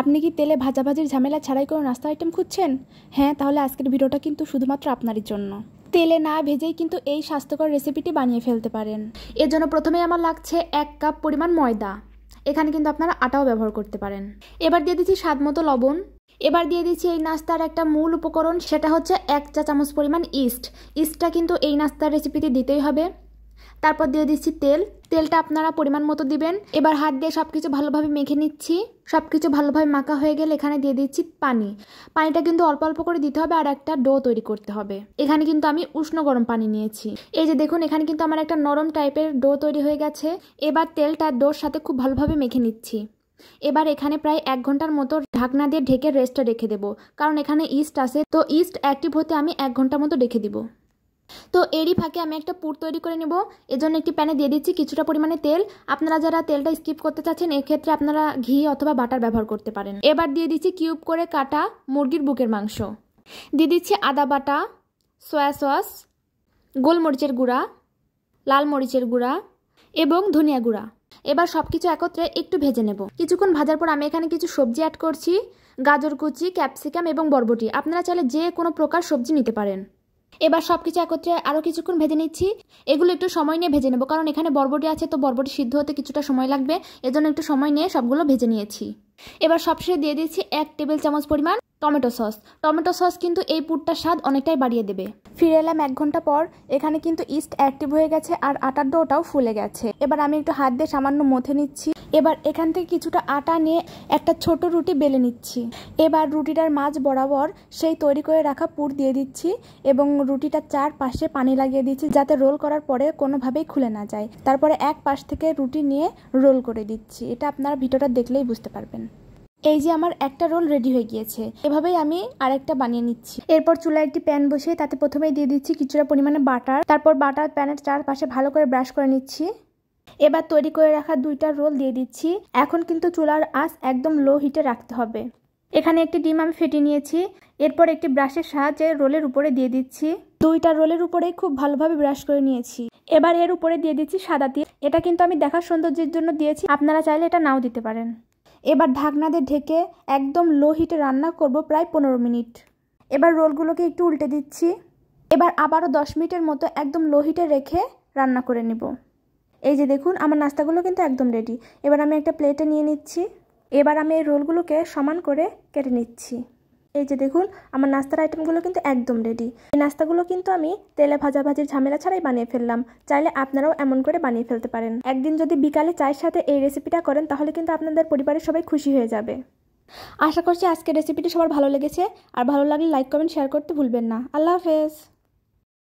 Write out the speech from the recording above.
আপনি কি তেলে ভাজাভাজির ঝামেলা ছাড়াই কোনো নাস্তা আইটেম খুঁজছেন হ্যাঁ তাহলে আজকের ভিডিওটা কিন্তু শুধুমাত্র আপনারই জন্য তেলে না ভেজেই কিন্তু এই স্বাস্থ্যকর রেসিপিটি বানিয়ে ফেলতে পারেন এর জন্য প্রথমে আমার লাগছে এক কাপ পরিমাণ ময়দা এখানে কিন্তু আপনারা আটাও ব্যবহার করতে পারেন এবার দিয়ে দিচ্ছি স্বাদ মতো লবণ এবার দিয়ে দিচ্ছি এই নাস্তার একটা মূল উপকরণ সেটা হচ্ছে এক চা চামচ পরিমাণ ইস্ট ইস্টটা কিন্তু এই নাস্তার রেসিপিতে দিতেই হবে তারপর দিয়ে দিচ্ছি তেল তেলটা আপনারা পরিমাণ মতো দিবেন এবার হাত দিয়ে সব কিছু ভালোভাবে মেখে নিচ্ছি সব কিছু ভালোভাবে মাখা হয়ে গেলে এখানে দিয়ে দিচ্ছি পানি পানিটা কিন্তু অল্প অল্প করে দিতে হবে আর একটা ডো তৈরি করতে হবে এখানে কিন্তু আমি উষ্ণ গরম পানি নিয়েছি এই যে দেখুন এখানে কিন্তু আমার একটা নরম টাইপের ডো তৈরি হয়ে গেছে এবার তেলটা ডোর সাথে খুব ভালোভাবে মেখে নিচ্ছি এবার এখানে প্রায় এক ঘন্টার মতো ঢাকনা দিয়ে ঢেকে রেস্টটা রেখে দেবো কারণ এখানে ইস্ট আছে তো ইস্ট অ্যাক্টিভ হতে আমি এক ঘন্টার মতো রেখে দিব তো এরই ফাঁকে আমি একটা পুর তৈরি করে নেব এজন্য একটি প্যানে দিয়ে দিচ্ছি কিছুটা পরিমাণে তেল আপনারা যারা তেলটা স্কিপ করতে চাচ্ছেন এক্ষেত্রে আপনারা ঘি অথবা বাটার ব্যবহার করতে পারেন এবার দিয়ে দিচ্ছি কিউব করে কাটা মুরগির বুকের মাংস দিয়ে দিচ্ছি আদা বাটা সয়া সস গোলমরিচের গুঁড়া লাল মরিচের গুঁড়া এবং ধনিয়া গুঁড়া এবার সব কিছু একত্রে একটু ভেজে নেব কিছুক্ষণ ভাজার পর আমি এখানে কিছু সবজি অ্যাড করছি গাজর কুচি ক্যাপসিকাম এবং বরবটি আপনারা চাইলে যে কোনো প্রকার সবজি নিতে পারেন এবার সব কিছু একত্রে আরও কিছুক্ষণ ভেজে নিচ্ছি এগুলো একটু সময় নিয়ে ভেজে নেব কারণ এখানে বরবটি আছে তো বরবটি সিদ্ধ হতে কিছুটা সময় লাগবে এজন্য একটু সময় নিয়ে সবগুলো ভেজে নিয়েছি এবার সবশেষে দিয়ে দিচ্ছি এক টেবিল চামচ পরিমাণ টমেটো সস টমেটো সস কিন্তু এই পুরটার স্বাদ অনেকটাই বাড়িয়ে দেবে ফিরে এলাম এক ঘন্টা পর এখানে কিন্তু ইস্ট অ্যাক্টিভ হয়ে গেছে আর আটার ডোটাও ফুলে গেছে এবার আমি একটু হাত দিয়ে সামান্য মথে নিচ্ছি এবার এখান থেকে কিছুটা আটা নিয়ে একটা ছোট রুটি বেলে নিচ্ছি এবার রুটিটার মাঝ বরাবর সেই তৈরি করে রাখা পুর দিয়ে দিচ্ছি এবং রুটিটার চার পাশে পানি লাগিয়ে দিচ্ছি যাতে রোল করার পরে কোনোভাবেই খুলে না যায় তারপরে এক পাশ থেকে রুটি নিয়ে রোল করে দিচ্ছি এটা আপনারা ভিডিওটা দেখলেই বুঝতে পারবেন এই যে আমার একটা রোল রেডি হয়ে গিয়েছে এভাবেই আমি আরেকটা বানিয়ে নিচ্ছি এরপর চুলায় একটি প্যান বসিয়ে তাতে প্রথমেই দিয়ে দিচ্ছি কিছুটা পরিমাণে বাটার তারপর বাটার প্যানের চারপাশে ভালো করে ব্রাশ করে নিচ্ছি এবার তৈরি করে রাখা দুইটা রোল দিয়ে দিচ্ছি এখন কিন্তু চুলার আঁচ একদম লো হিটে রাখতে হবে এখানে একটি ডিম আমি ফেটে নিয়েছি এরপর একটি ব্রাশের সাহায্যে রোলের উপরে দিয়ে দিচ্ছি দুইটা রোলের উপরেই খুব ভালোভাবে ব্রাশ করে নিয়েছি এবার এর উপরে দিয়ে দিচ্ছি সাদা তিল এটা কিন্তু আমি দেখার সৌন্দর্যের জন্য দিয়েছি আপনারা চাইলে এটা নাও দিতে পারেন এবার ঢাকনা দিয়ে ঢেকে একদম লো হিটে রান্না করব প্রায় পনেরো মিনিট এবার রোলগুলোকে একটু উল্টে দিচ্ছি এবার আবারও দশ মিনিটের মতো একদম লো হিটে রেখে রান্না করে নিব এই যে দেখুন আমার নাস্তাগুলো কিন্তু একদম রেডি এবার আমি একটা প্লেটে নিয়ে নিচ্ছি এবার আমি এই রোলগুলোকে সমান করে কেটে নিচ্ছি এই যে দেখুন আমার নাস্তার আইটেমগুলো কিন্তু একদম রেডি এই নাস্তাগুলো কিন্তু আমি তেলে ভাজির ঝামেলা ছাড়াই বানিয়ে ফেললাম চাইলে আপনারাও এমন করে বানিয়ে ফেলতে পারেন একদিন যদি বিকালে চায়ের সাথে এই রেসিপিটা করেন তাহলে কিন্তু আপনাদের পরিবারের সবাই খুশি হয়ে যাবে আশা করছি আজকের রেসিপিটি সবার ভালো লেগেছে আর ভালো লাগলে লাইক কমেন্ট শেয়ার করতে ভুলবেন না আল্লাহ হাফেজ